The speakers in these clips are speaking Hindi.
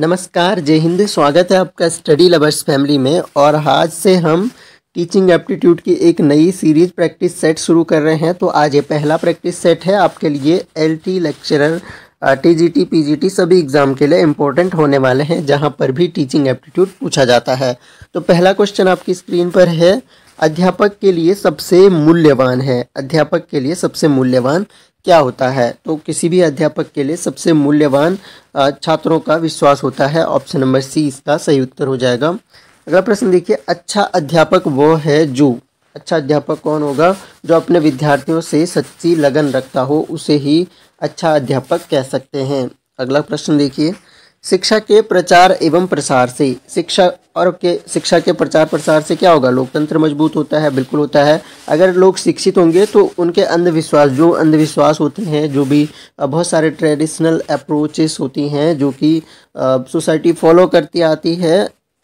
नमस्कार जय हिंद स्वागत है आपका स्टडी लवर्स फैमिली में और आज से हम टीचिंग एप्टीट्यूड की एक नई सीरीज प्रैक्टिस सेट शुरू कर रहे हैं तो आज ये पहला प्रैक्टिस सेट है आपके लिए एलटी लेक्चरर टीजीटी पीजीटी सभी एग्ज़ाम के लिए इम्पोर्टेंट होने वाले हैं जहाँ पर भी टीचिंग एप्टीट्यूड पूछा जाता है तो पहला क्वेश्चन आपकी स्क्रीन पर है अध्यापक के लिए सबसे मूल्यवान है अध्यापक के लिए सबसे मूल्यवान क्या होता है तो किसी भी अध्यापक के लिए सबसे मूल्यवान छात्रों का विश्वास होता है ऑप्शन नंबर सी इसका सही उत्तर हो जाएगा अगला प्रश्न देखिए अच्छा अध्यापक वो है जो अच्छा अध्यापक कौन होगा जो अपने विद्यार्थियों से सच्ची लगन रखता हो उसे ही अच्छा अध्यापक कह सकते हैं अगला प्रश्न देखिए शिक्षा के प्रचार एवं प्रसार से शिक्षा और के शिक्षा के प्रचार प्रसार से क्या होगा लोकतंत्र मजबूत होता है बिल्कुल होता है अगर लोग शिक्षित होंगे तो उनके अंधविश्वास जो अंधविश्वास होते हैं जो भी बहुत सारे ट्रेडिशनल अप्रोचेस होती हैं जो कि सोसाइटी फॉलो करती आती है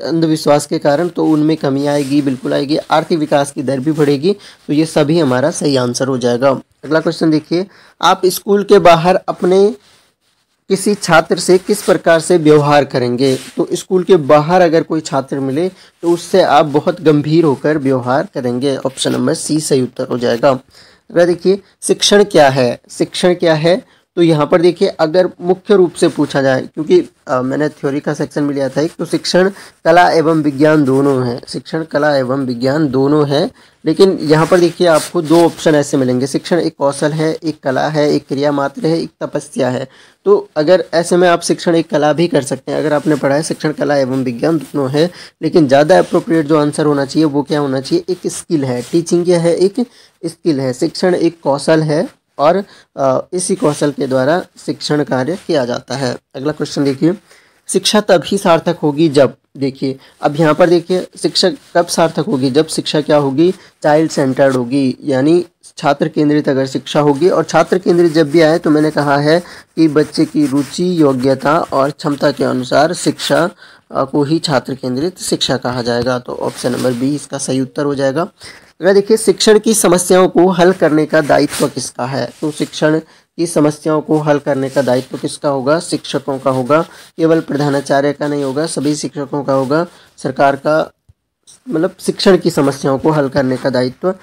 अंधविश्वास के कारण तो उनमें कमी आएगी बिल्कुल आएगी आर्थिक विकास की दर भी बढ़ेगी तो ये सभी हमारा सही आंसर हो जाएगा अगला क्वेश्चन देखिए आप स्कूल के बाहर अपने किसी छात्र से किस प्रकार से व्यवहार करेंगे तो स्कूल के बाहर अगर कोई छात्र मिले तो उससे आप बहुत गंभीर होकर व्यवहार करेंगे ऑप्शन नंबर सी सही उत्तर हो जाएगा अगर देखिए शिक्षण क्या है शिक्षण क्या है तो यहाँ पर देखिए अगर मुख्य रूप से पूछा जाए क्योंकि आ, मैंने थ्योरी का सेक्शन भी लिया था एक तो शिक्षण कला एवं विज्ञान दोनों है शिक्षण कला एवं विज्ञान दोनों है लेकिन यहाँ पर देखिए आपको दो ऑप्शन ऐसे मिलेंगे शिक्षण एक कौशल है एक कला है एक क्रिया मात्र है एक तपस्या है तो अगर ऐसे में आप शिक्षण एक कला भी कर सकते हैं अगर आपने पढ़ा है शिक्षण कला एवं विज्ञान दोनों है लेकिन ज़्यादा अप्रोप्रिएट जो आंसर होना चाहिए वो क्या होना चाहिए एक स्किल है टीचिंग क्या है एक स्किल है शिक्षण एक कौशल है और इसी कौशल के द्वारा शिक्षण कार्य किया जाता है अगला क्वेश्चन देखिए शिक्षा तभी सार्थक होगी जब देखिए अब यहाँ पर देखिए शिक्षा कब सार्थक होगी जब शिक्षा क्या होगी चाइल्ड सेंटर्ड होगी यानी छात्र केंद्रित अगर शिक्षा होगी और छात्र केंद्रित जब भी आए तो मैंने कहा है कि बच्चे की रुचि योग्यता और क्षमता के अनुसार शिक्षा को ही छात्र केंद्रित शिक्षा कहा जाएगा तो ऑप्शन नंबर बी इसका सही उत्तर हो जाएगा अगर देखिए शिक्षण की समस्याओं को हल करने का दायित्व किसका है तो शिक्षण की समस्याओं को हल करने का दायित्व किसका होगा शिक्षकों का होगा केवल प्रधानाचार्य का नहीं होगा सभी शिक्षकों का होगा सरकार का मतलब शिक्षण की समस्याओं को हल करने का दायित्व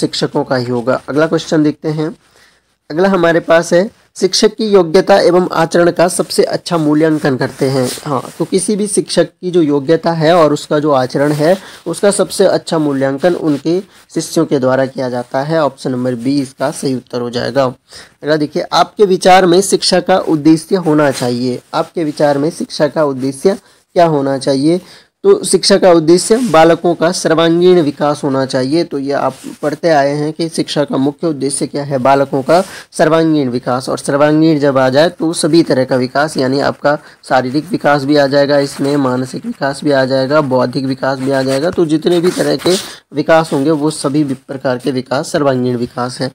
शिक्षकों का ही होगा अगला क्वेश्चन देखते हैं अगला हमारे पास है शिक्षक की योग्यता एवं आचरण का सबसे अच्छा मूल्यांकन करते हैं हाँ तो किसी भी शिक्षक की जो योग्यता है और उसका जो आचरण है उसका सबसे अच्छा मूल्यांकन उनके शिष्यों के द्वारा किया जाता है ऑप्शन नंबर बी इसका सही उत्तर हो जाएगा अगला देखिए आपके विचार में शिक्षा का उद्देश्य होना चाहिए आपके विचार में शिक्षा का उद्देश्य क्या होना चाहिए तो शिक्षा का उद्देश्य बालकों का सर्वांगीण विकास होना चाहिए तो ये आप पढ़ते आए हैं कि शिक्षा का मुख्य उद्देश्य क्या है बालकों का सर्वांगीण विकास और सर्वांगीण जब आ जाए तो सभी तरह का विकास यानी आपका शारीरिक विकास भी आ जाएगा इसमें मानसिक विकास भी आ जाएगा बौद्धिक विकास भी आ जाएगा तो जितने भी तरह के विकास होंगे वो सभी प्रकार के विकास सर्वांगीण विकास है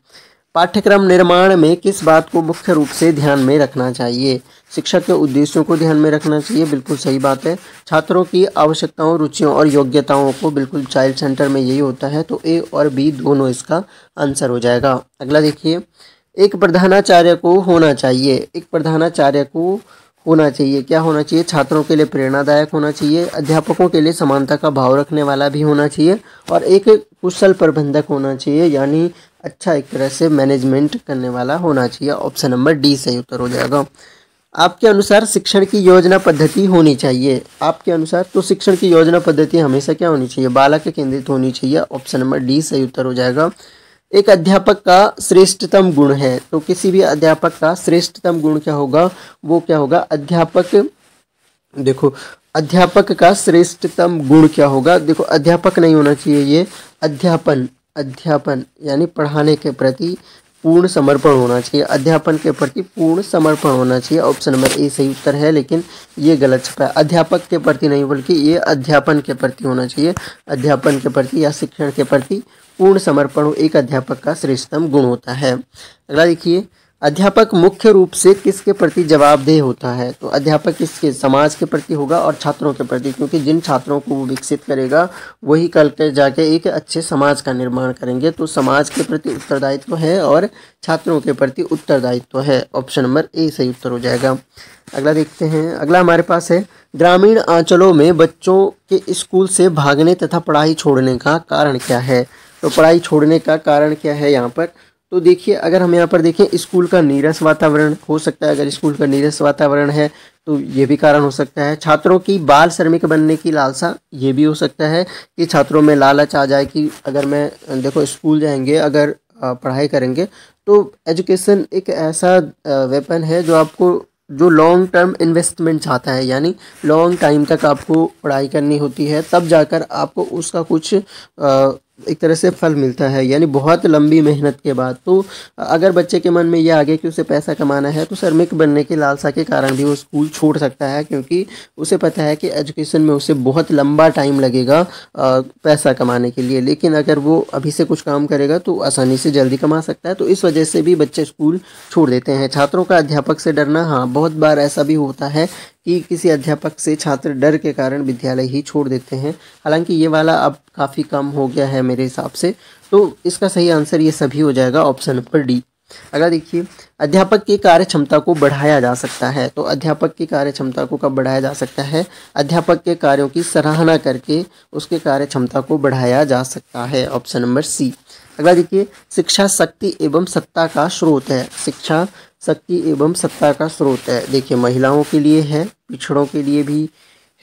पाठ्यक्रम निर्माण में किस बात को मुख्य रूप से ध्यान में रखना चाहिए शिक्षा के उद्देश्यों को ध्यान में रखना चाहिए बिल्कुल सही बात है छात्रों की आवश्यकताओं रुचियों और योग्यताओं को बिल्कुल चाइल्ड सेंटर में यही होता है तो ए और बी दोनों इसका आंसर हो जाएगा अगला देखिए एक प्रधानाचार्य को होना चाहिए एक प्रधानाचार्य को होना चाहिए क्या होना चाहिए छात्रों के लिए प्रेरणादायक होना चाहिए अध्यापकों के लिए समानता का भाव रखने वाला भी होना चाहिए और एक कुशल प्रबंधक होना चाहिए यानी अच्छा एक तरह से मैनेजमेंट करने वाला होना चाहिए ऑप्शन नंबर डी सही उत्तर हो जाएगा आपके अनुसार शिक्षण की योजना पद्धति होनी चाहिए आपके अनुसार तो शिक्षण की योजना पद्धति हमेशा क्या होनी चाहिए बालक केंद्रित होनी चाहिए ऑप्शन नंबर डी सही उत्तर हो जाएगा एक अध्यापक का श्रेष्ठतम गुण है तो किसी भी अध्यापक का श्रेष्ठतम गुण क्या होगा वो क्या होगा अध्यापक देखो अध्यापक का श्रेष्ठतम गुण क्या होगा देखो अध्यापक नहीं होना चाहिए ये अध्यापन अध्यापन यानी पढ़ाने के प्रति पूर्ण समर्पण होना चाहिए अध्यापन के प्रति पूर्ण समर्पण होना चाहिए ऑप्शन नंबर ए सही उत्तर है लेकिन ये गलत छपा है अध्यापक के प्रति नहीं बल्कि ये अध्यापन के प्रति होना चाहिए अध्यापन के प्रति या शिक्षण के प्रति पूर्ण समर्पण एक अध्यापक का श्रेष्ठतम गुण होता है अगला देखिए अध्यापक मुख्य रूप से किसके प्रति जवाबदेह होता है तो अध्यापक किसके समाज के प्रति होगा और छात्रों के प्रति क्योंकि जिन छात्रों को वो विकसित करेगा वही कल के जाके एक अच्छे समाज का निर्माण करेंगे तो समाज के प्रति उत्तरदायित्व है और छात्रों के प्रति उत्तरदायित्व है ऑप्शन नंबर ए सही उत्तर हो जाएगा अगला देखते हैं अगला हमारे पास है ग्रामीण आंचलों में बच्चों के स्कूल से भागने तथा पढ़ाई छोड़ने का कारण क्या है तो पढ़ाई छोड़ने का कारण क्या है यहाँ पर तो देखिए अगर हम यहाँ पर देखें स्कूल का नीरस वातावरण हो सकता है अगर स्कूल का नीरस वातावरण है तो ये भी कारण हो सकता है छात्रों की बाल श्रमिक बनने की लालसा ये भी हो सकता है कि छात्रों में लालच आ जाए कि अगर मैं देखो स्कूल जाएंगे अगर पढ़ाई करेंगे तो एजुकेशन एक ऐसा वेपन है जो आपको जो लॉन्ग टर्म इन्वेस्टमेंट चाहता है यानी लॉन्ग टाइम तक आपको पढ़ाई करनी होती है तब जाकर आपको उसका कुछ एक तरह से फल मिलता है यानी बहुत लंबी मेहनत के बाद तो अगर बच्चे के मन में यह आ गया कि उसे पैसा कमाना है तो श्रमिक बनने की लालसा के कारण भी वो स्कूल छोड़ सकता है क्योंकि उसे पता है कि एजुकेशन में उसे बहुत लंबा टाइम लगेगा पैसा कमाने के लिए लेकिन अगर वो अभी से कुछ काम करेगा तो आसानी से जल्दी कमा सकता है तो इस वजह से भी बच्चे स्कूल छोड़ देते हैं छात्रों का अध्यापक से डरना हाँ बहुत बार ऐसा भी होता है कि किसी अध्यापक से छात्र डर के कारण विद्यालय ही छोड़ देते हैं हालांकि ये वाला अब काफ़ी कम हो गया है मेरे हिसाब से तो इसका सही आंसर ये सभी हो जाएगा ऑप्शन नंबर डी अगला देखिए अध्यापक की कार्य क्षमता को बढ़ाया जा सकता है तो अध्यापक की कार्य क्षमता को कब बढ़ाया जा सकता है अध्यापक के कार्यों की सराहना करके उसके कार्य क्षमता को बढ़ाया जा सकता है ऑप्शन नंबर सी अगला देखिए शिक्षा शक्ति एवं सत्ता का स्रोत है शिक्षा शक्ति एवं सत्ता का स्रोत है देखिए महिलाओं के लिए है पिछड़ों के लिए भी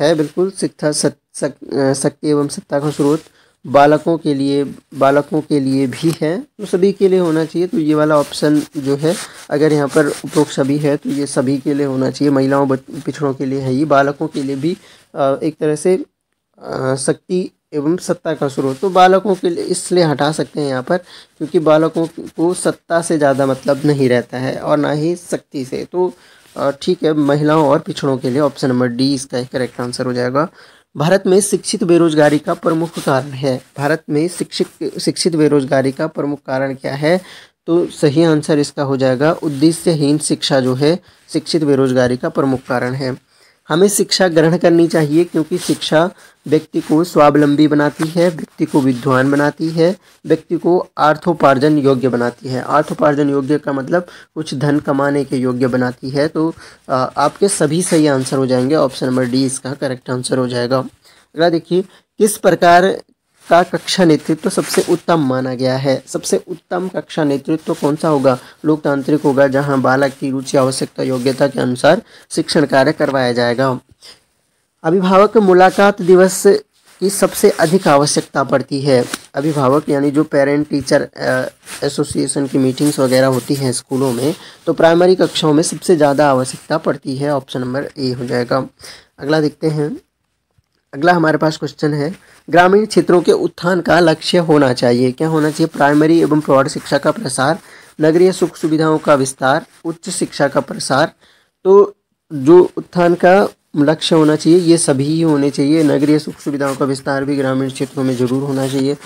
है बिल्कुल शिक्षा शक्ति एवं सत्ता का स्रोत बालकों के लिए बालकों के लिए भी है तो सभी के लिए होना चाहिए तो ये वाला ऑप्शन जो है अगर यहाँ पर उपरोक्त सभी है तो ये सभी के लिए होना चाहिए महिलाओं पिछड़ों के लिए है ये बालकों के लिए भी एक तरह से शक्ति एवं सत्ता का स्रोत तो बालकों के लिए इसलिए हटा सकते हैं यहाँ पर क्योंकि बालकों को सत्ता से ज़्यादा मतलब नहीं रहता है और ना ही शक्ति से तो ठीक है महिलाओं और पिछड़ों के लिए ऑप्शन नंबर डी इसका करेक्ट आंसर हो जाएगा भारत में शिक्षित बेरोजगारी का प्रमुख कारण है भारत में शिक्षित शिक्षित बेरोजगारी का प्रमुख कारण क्या है तो सही आंसर इसका हो जाएगा उद्देश्यहीन शिक्षा जो है शिक्षित बेरोजगारी का प्रमुख कारण है हमें शिक्षा ग्रहण करनी चाहिए क्योंकि शिक्षा व्यक्ति को स्वावलंबी बनाती है व्यक्ति को विद्वान बनाती है व्यक्ति को आर्थोपार्जन योग्य बनाती है आर्थोपार्जन योग्य का मतलब कुछ धन कमाने के योग्य बनाती है तो आपके सभी सही आंसर हो जाएंगे ऑप्शन नंबर डी इसका करेक्ट आंसर हो जाएगा अगला देखिए किस प्रकार का कक्षा नेतृत्व तो सबसे उत्तम माना गया है सबसे उत्तम कक्षा नेतृत्व तो कौन सा होगा लोकतांत्रिक होगा जहां बालक की रुचि आवश्यकता योग्यता के अनुसार शिक्षण कार्य करवाया जाएगा अभिभावक मुलाकात दिवस की सबसे अधिक आवश्यकता पड़ती है अभिभावक यानी जो पेरेंट टीचर एसोसिएशन की मीटिंग्स वगैरह होती हैं स्कूलों में तो प्राइमरी कक्षाओं में सबसे ज़्यादा आवश्यकता पड़ती है ऑप्शन नंबर ए हो जाएगा अगला देखते हैं अगला हमारे पास क्वेश्चन है ग्रामीण क्षेत्रों के उत्थान का लक्ष्य होना चाहिए क्या होना चाहिए प्राइमरी एवं प्रौढ़ शिक्षा का प्रसार नगरीय सुख सुविधाओं का विस्तार उच्च शिक्षा का प्रसार तो जो उत्थान का लक्ष्य होना चाहिए ये सभी ही होने चाहिए नगरीय सुख सुविधाओं का विस्तार भी ग्रामीण क्षेत्रों में ज़रूर होना चाहिए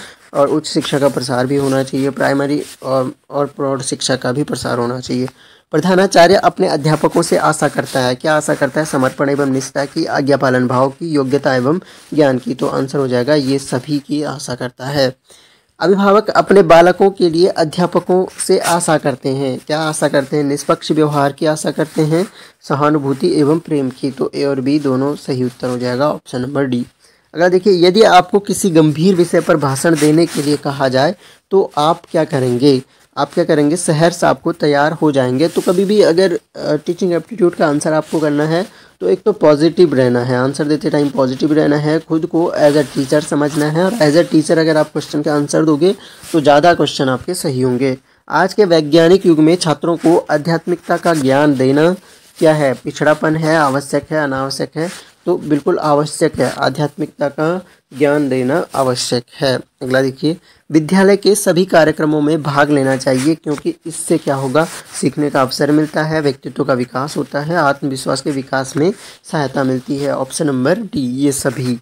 और उच्च शिक्षा का प्रसार भी होना चाहिए प्राइमरी और और प्रौढ़ शिक्षा का भी प्रसार होना चाहिए प्रधानाचार्य अपने अध्यापकों से आशा करता है क्या आशा करता है समर्पण एवं निष्ठा की आज्ञा पालन भाव की योग्यता एवं ज्ञान की तो आंसर हो जाएगा ये सभी की आशा करता है अभिभावक अपने बालकों के लिए अध्यापकों से आशा करते हैं क्या आशा करते हैं निष्पक्ष व्यवहार की आशा करते हैं सहानुभूति एवं प्रेम की तो ए और बी दोनों सही उत्तर हो जाएगा ऑप्शन नंबर डी अगर देखिए यदि आपको किसी गंभीर विषय पर भाषण देने के लिए कहा जाए तो आप क्या करेंगे आप क्या करेंगे शहर से आपको तैयार हो जाएंगे तो कभी भी अगर टीचिंग एप्टीट्यूड का आंसर आपको करना है तो एक तो पॉजिटिव रहना है आंसर देते टाइम पॉजिटिव रहना है खुद को एज अ टीचर समझना है और एज अ टीचर अगर आप क्वेश्चन का आंसर दोगे तो ज़्यादा क्वेश्चन आपके सही होंगे आज के वैज्ञानिक युग में छात्रों को आध्यात्मिकता का ज्ञान देना क्या है पिछड़ापन है आवश्यक है अनावश्यक है तो बिल्कुल आवश्यक है आध्यात्मिकता का ज्ञान देना आवश्यक है अगला देखिए विद्यालय के सभी कार्यक्रमों में भाग लेना चाहिए क्योंकि इससे क्या होगा सीखने का अवसर मिलता है व्यक्तित्व का विकास होता है आत्मविश्वास के विकास में सहायता मिलती है ऑप्शन नंबर डी ये सभी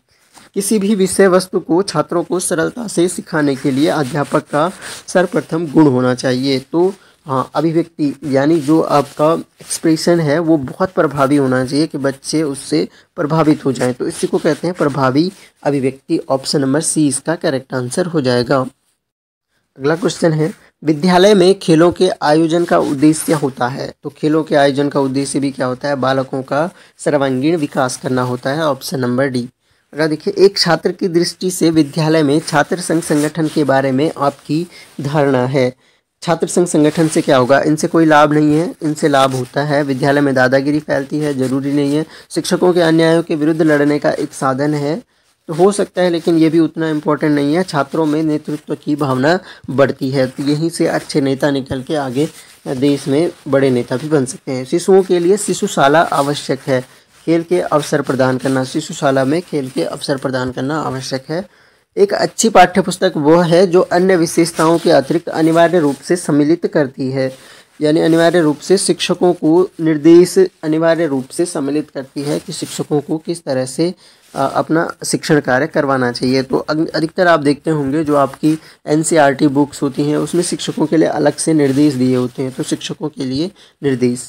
किसी भी विषय वस्तु को छात्रों को सरलता से सिखाने के लिए अध्यापक का सर्वप्रथम गुण होना चाहिए तो हाँ, अभिव्यक्ति यानी जो आपका एक्सप्रेशन है वो बहुत प्रभावी होना चाहिए कि बच्चे उससे प्रभावित हो जाएं तो इसी को कहते हैं प्रभावी अभिव्यक्ति ऑप्शन नंबर सी इसका करेक्ट आंसर हो जाएगा अगला क्वेश्चन है विद्यालय में खेलों के आयोजन का उद्देश्य होता है तो खेलों के आयोजन का उद्देश्य भी क्या होता है बालकों का सर्वांगीण विकास करना होता है ऑप्शन नंबर डी अगर देखिए एक छात्र की दृष्टि से विद्यालय में छात्र संघ संगठन के बारे में आपकी धारणा है छात्र संघ संगठन से क्या होगा इनसे कोई लाभ नहीं है इनसे लाभ होता है विद्यालय में दादागिरी फैलती है ज़रूरी नहीं है शिक्षकों के अन्यायों के विरुद्ध लड़ने का एक साधन है तो हो सकता है लेकिन ये भी उतना इम्पोर्टेंट नहीं है छात्रों में नेतृत्व की भावना बढ़ती है तो यहीं से अच्छे नेता निकल के आगे देश में बड़े नेता भी बन सकते हैं शिशुओं के लिए शिशुशाला आवश्यक है खेल के अवसर प्रदान करना शिशुशाला में खेल के अवसर प्रदान करना आवश्यक है एक अच्छी पाठ्यपुस्तक वह है जो अन्य विशेषताओं के अतिरिक्त अनिवार्य रूप से सम्मिलित करती है यानी अनिवार्य रूप से शिक्षकों को निर्देश अनिवार्य रूप से सम्मिलित करती है कि शिक्षकों को किस तरह से अपना शिक्षण कार्य करवाना चाहिए तो अधिकतर आप देखते होंगे जो आपकी एन बुक्स e होती हैं उसमें शिक्षकों के लिए अलग से निर्देश दिए होते हैं तो शिक्षकों के लिए निर्देश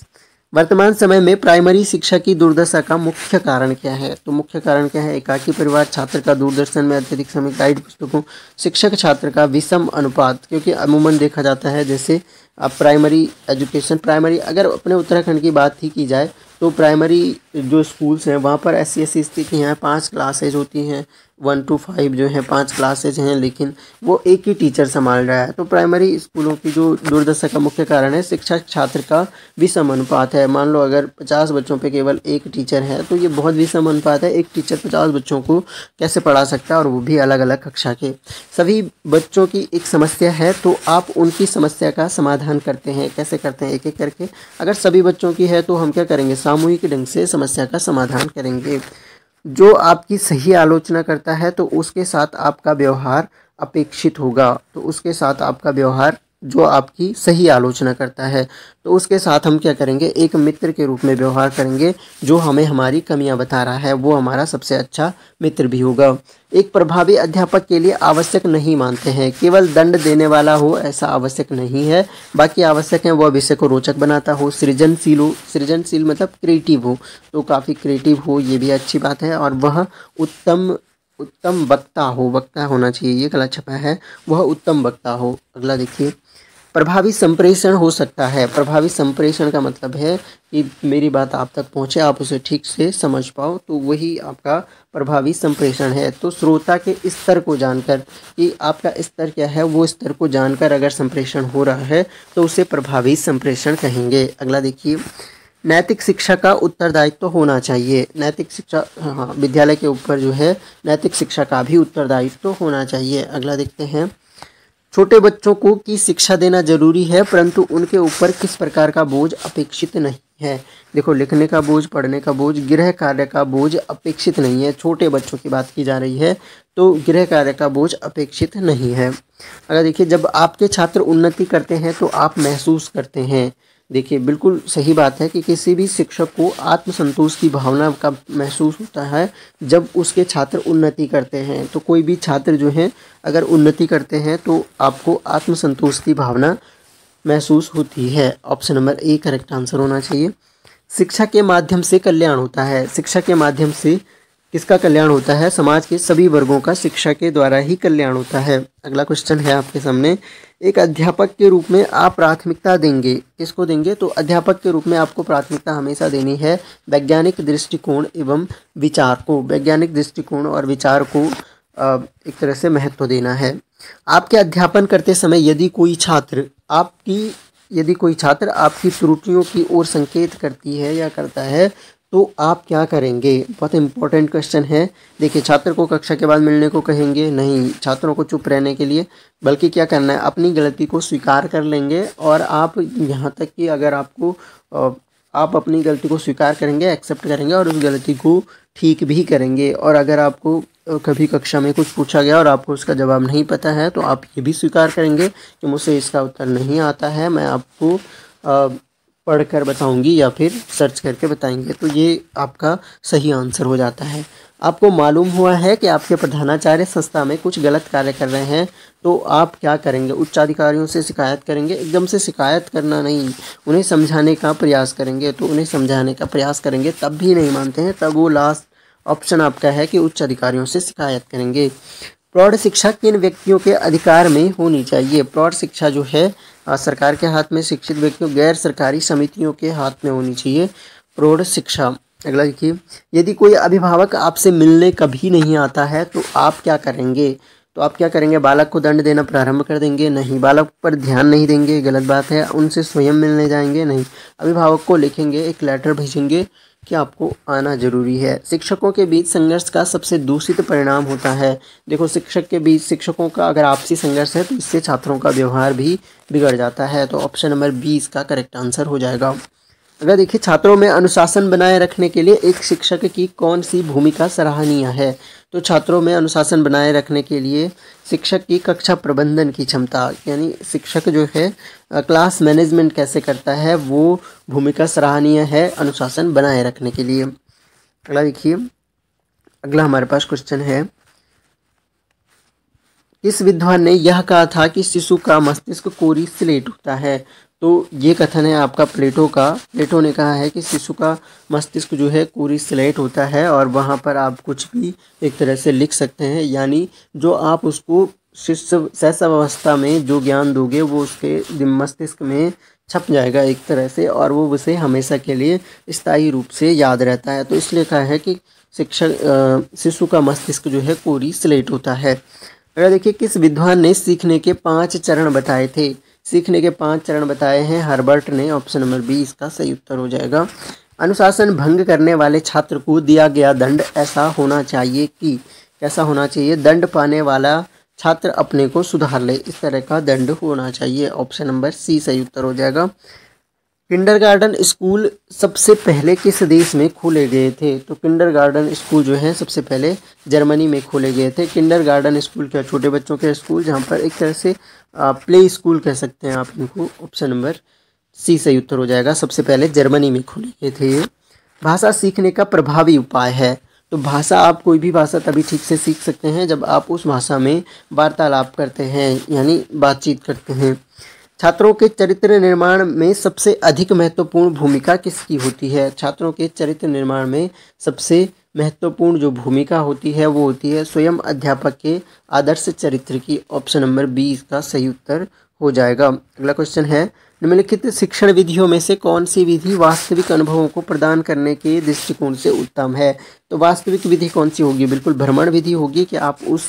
वर्तमान समय में प्राइमरी शिक्षा की दुर्दशा का मुख्य कारण क्या है तो मुख्य कारण क्या है एकाकी परिवार छात्र का दूरदर्शन में अत्यधिक समय गाइड पुस्तकों शिक्षक छात्र का विषम अनुपात क्योंकि अमूमन देखा जाता है जैसे अब प्राइमरी एजुकेशन प्राइमरी अगर अपने उत्तराखंड की बात ही की जाए तो प्राइमरी जो स्कूल्स हैं वहाँ पर ऐसी ऐसी स्थिति हैं पाँच क्लासेज होती हैं वन टू फाइव जो है पांच क्लासेज हैं लेकिन वो एक ही टीचर संभाल रहा है तो प्राइमरी स्कूलों की जो दुर्दशा का मुख्य कारण है शिक्षक छात्र का विषम अनुपात है मान लो अगर पचास बच्चों पे केवल एक टीचर है तो ये बहुत विषम अनुपात है एक टीचर पचास बच्चों को कैसे पढ़ा सकता है और वो भी अलग अलग कक्षा के सभी बच्चों की एक समस्या है तो आप उनकी समस्या का समाधान करते हैं कैसे करते हैं एक एक करके अगर सभी बच्चों की है तो हम क्या करेंगे सामूहिक ढंग से समस्या का समाधान करेंगे जो आपकी सही आलोचना करता है तो उसके साथ आपका व्यवहार अपेक्षित होगा तो उसके साथ आपका व्यवहार जो आपकी सही आलोचना करता है तो उसके साथ हम क्या करेंगे एक मित्र के रूप में व्यवहार करेंगे जो हमें हमारी कमियां बता रहा है वो हमारा सबसे अच्छा मित्र भी होगा एक प्रभावी अध्यापक के लिए आवश्यक नहीं मानते हैं केवल दंड देने वाला हो ऐसा आवश्यक नहीं है बाकी आवश्यक है वह विषय को रोचक बनाता हो सृजनशील हो सृजनशील मतलब क्रिएटिव हो तो काफ़ी क्रिएटिव हो ये भी अच्छी बात है और वह उत्तम उत्तम वक्ता हो वक्ता होना चाहिए ये गलत छपा है वह उत्तम वक्ता हो अगला देखिए प्रभावी संप्रेषण हो सकता है प्रभावी संप्रेषण का मतलब है कि मेरी बात आप तक पहुँचे आप उसे ठीक से समझ पाओ तो वही आपका प्रभावी संप्रेषण है तो श्रोता के स्तर को जानकर कि आपका स्तर क्या है वो स्तर को जानकर अगर संप्रेषण हो रहा है तो उसे प्रभावी संप्रेषण कहेंगे अगला देखिए नैतिक शिक्षा का उत्तरदायित्व तो होना चाहिए नैतिक शिक्षा हाँ विद्यालय के ऊपर जो है नैतिक शिक्षा का भी उत्तरदायित्व तो होना चाहिए अगला देखते हैं छोटे बच्चों को की शिक्षा देना जरूरी है परंतु उनके ऊपर किस प्रकार का बोझ अपेक्षित नहीं है देखो लिखने का बोझ पढ़ने का बोझ गृह कार्य का बोझ अपेक्षित नहीं है छोटे बच्चों की बात की जा रही है तो गृह कार्य का बोझ अपेक्षित नहीं है अगर देखिए जब आपके छात्र उन्नति करते हैं तो आप महसूस करते हैं देखिए बिल्कुल सही बात है कि किसी भी शिक्षक को आत्मसंतोष की भावना का महसूस होता है जब उसके छात्र उन्नति करते हैं तो कोई भी छात्र जो है अगर उन्नति करते हैं तो आपको आत्मसंतोष की भावना महसूस होती है option number A correct answer होना चाहिए शिक्षा के माध्यम से कल्याण होता है शिक्षा के माध्यम से किसका कल्याण होता है समाज के सभी वर्गों का शिक्षा के द्वारा ही कल्याण होता है अगला क्वेश्चन है आपके सामने एक अध्यापक के रूप में आप प्राथमिकता देंगे किसको देंगे तो अध्यापक के रूप में आपको प्राथमिकता हमेशा देनी है वैज्ञानिक दृष्टिकोण एवं विचार को वैज्ञानिक दृष्टिकोण और विचार को एक तरह से महत्व देना है आपके अध्यापन करते समय यदि कोई छात्र आपकी यदि कोई छात्र आपकी त्रुटियों की ओर संकेत करती है या करता है तो आप क्या करेंगे बहुत इंपॉर्टेंट क्वेश्चन है देखिए छात्र को कक्षा के बाद मिलने को कहेंगे नहीं छात्रों को चुप रहने के लिए बल्कि क्या करना है अपनी गलती को स्वीकार कर लेंगे और आप यहाँ तक कि अगर आपको आप अपनी गलती को स्वीकार करेंगे एक्सेप्ट करेंगे और उस गलती को ठीक भी करेंगे और अगर आपको कभी कक्षा में कुछ पूछा गया और आपको उसका जवाब नहीं पता है तो आप ये भी स्वीकार करेंगे कि मुझसे इसका उत्तर नहीं आता है मैं आपको पढ़कर बताऊंगी या फिर सर्च करके बताएंगे तो ये आपका सही आंसर हो जाता है आपको मालूम हुआ है कि आपके प्रधानाचार्य संस्था में कुछ गलत कार्य कर रहे हैं तो आप क्या करेंगे उच्चाधिकारियों से शिकायत करेंगे एकदम से शिकायत करना नहीं उन्हें समझाने का प्रयास करेंगे तो उन्हें समझाने का प्रयास करेंगे तब भी नहीं मानते हैं तब वो लास्ट ऑप्शन आपका है कि उच्च अधिकारियों से शिकायत करेंगे प्रौढ़ शिक्षा किन व्यक्तियों के अधिकार में होनी चाहिए प्रौढ़ शिक्षा जो है सरकार के हाथ में शिक्षित व्यक्तियों गैर सरकारी समितियों के हाथ में होनी चाहिए प्रौढ़ शिक्षा अगला देखिए यदि कोई अभिभावक आपसे मिलने कभी नहीं आता है तो आप क्या करेंगे तो आप क्या करेंगे बालक को दंड देना प्रारंभ कर देंगे नहीं बालक पर ध्यान नहीं देंगे गलत बात है उनसे स्वयं मिलने जाएंगे नहीं अभिभावक को लिखेंगे एक लेटर भेजेंगे कि आपको आना जरूरी है शिक्षकों के बीच संघर्ष का सबसे दूषित परिणाम होता है देखो शिक्षक के बीच शिक्षकों का अगर आपसी संघर्ष है तो इससे छात्रों का व्यवहार भी बिगड़ जाता है तो ऑप्शन नंबर बी इसका करेक्ट आंसर हो जाएगा अगर देखिए छात्रों में अनुशासन बनाए रखने के लिए एक शिक्षक की कौन सी भूमिका सराहनीय है तो छात्रों में अनुशासन बनाए रखने के लिए शिक्षक की कक्षा प्रबंधन की क्षमता यानी शिक्षक जो है क्लास मैनेजमेंट कैसे करता है वो भूमिका सराहनीय है अनुशासन बनाए रखने के लिए अगला देखिए अगला हमारे पास क्वेश्चन है इस विद्वान ने यह कहा था कि शिशु का मस्तिष्क कोरी स्लेट होता है तो ये कथन है आपका प्लेटो का प्लेटो ने कहा है कि शिशु का मस्तिष्क जो है कोरी स्लेट होता है और वहाँ पर आप कुछ भी एक तरह से लिख सकते हैं यानी जो आप उसको शिष्य अवस्था में जो ज्ञान दोगे वो उसके मस्तिष्क में छप जाएगा एक तरह से और वो उसे हमेशा के लिए स्थायी रूप से याद रहता है तो इसलिए कहा है कि शिक्षक शिशु का मस्तिष्क जो है कोरी स्लेट होता है अगर देखिए किस विद्वान ने सीखने के पांच चरण बताए थे सीखने के पांच चरण बताए हैं हर्बर्ट ने ऑप्शन नंबर बी इसका सही उत्तर हो जाएगा अनुशासन भंग करने वाले छात्र को दिया गया दंड ऐसा होना चाहिए कि कैसा होना चाहिए दंड पाने वाला छात्र अपने को सुधार ले इस तरह का दंड होना चाहिए ऑप्शन नंबर सी सही उत्तर हो जाएगा किंडरगार्टन स्कूल सबसे पहले किस देश में खोले गए थे तो किंडरगार्टन स्कूल जो है सबसे पहले जर्मनी में खोले गए थे किंडरगार्टन स्कूल क्या छोटे बच्चों के स्कूल जहाँ पर एक तरह से प्ले स्कूल कह सकते हैं आप इनको ऑप्शन नंबर सी सही उत्तर हो जाएगा सबसे पहले जर्मनी में खोले गए थे ये भाषा सीखने का प्रभावी उपाय है तो भाषा आप कोई भी भाषा तभी ठीक से सीख सकते हैं जब आप उस भाषा में वार्तालाप करते हैं यानी बातचीत करते हैं छात्रों के चरित्र निर्माण में सबसे अधिक महत्वपूर्ण भूमिका किसकी होती है छात्रों के चरित्र निर्माण में सबसे महत्वपूर्ण जो भूमिका होती है वो होती है स्वयं अध्यापक के आदर्श चरित्र की ऑप्शन नंबर बी इसका सही उत्तर हो जाएगा अगला क्वेश्चन है निम्नलिखित शिक्षण विधियों में से कौन सी विधि वास्तविक अनुभवों को प्रदान करने के दृष्टिकोण से उत्तम है तो वास्तविक विधि कौन सी होगी बिल्कुल भ्रमण विधि होगी कि आप उस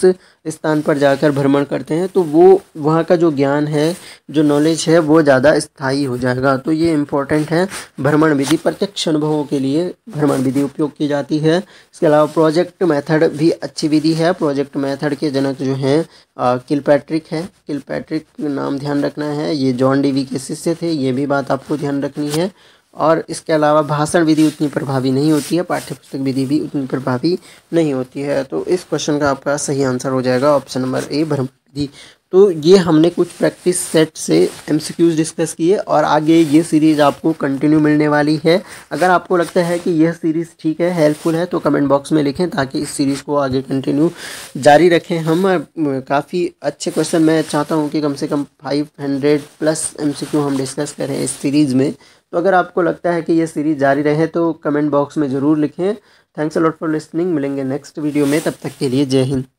स्थान पर जाकर भ्रमण करते हैं तो वो वहाँ का जो ज्ञान है जो नॉलेज है वो ज़्यादा स्थायी हो जाएगा तो ये इम्पोर्टेंट है भ्रमण विधि प्रत्यक्ष अनुभवों के लिए भ्रमण विधि उपयोग की जाती है इसके अलावा प्रोजेक्ट मैथड भी अच्छी विधि है प्रोजेक्ट मैथड के जनक जो हैं किलपैट्रिक है किलपैट्रिक नाम ध्यान रखना है ये जॉन डीवी के शिष्य थे ये भी बात आपको ध्यान रखनी है और इसके अलावा भाषण विधि उतनी प्रभावी नहीं होती है पाठ्यपुस्तक विधि भी उतनी प्रभावी नहीं होती है तो इस क्वेश्चन का आपका सही आंसर हो जाएगा ऑप्शन नंबर ए भ्रम विधि तो ये हमने कुछ प्रैक्टिस सेट से एम डिस्कस किए और आगे ये सीरीज़ आपको कंटिन्यू मिलने वाली है अगर आपको लगता है कि यह सीरीज़ ठीक है हेल्पफुल है तो कमेंट बॉक्स में लिखें ताकि इस सीरीज़ को आगे कंटिन्यू जारी रखें हम काफ़ी अच्छे क्वेश्चन मैं चाहता हूँ कि कम से कम फाइव हंड्रेड प्लस एम हम डिस्कस करें इस सीरीज़ में तो अगर आपको लगता है कि यह सीरीज़ जारी रहे तो कमेंट बॉक्स में ज़रूर लिखें थैंक्स अलॉट फॉर लिसनिंग मिलेंगे नेक्स्ट वीडियो में तब तक के लिए जय हिंद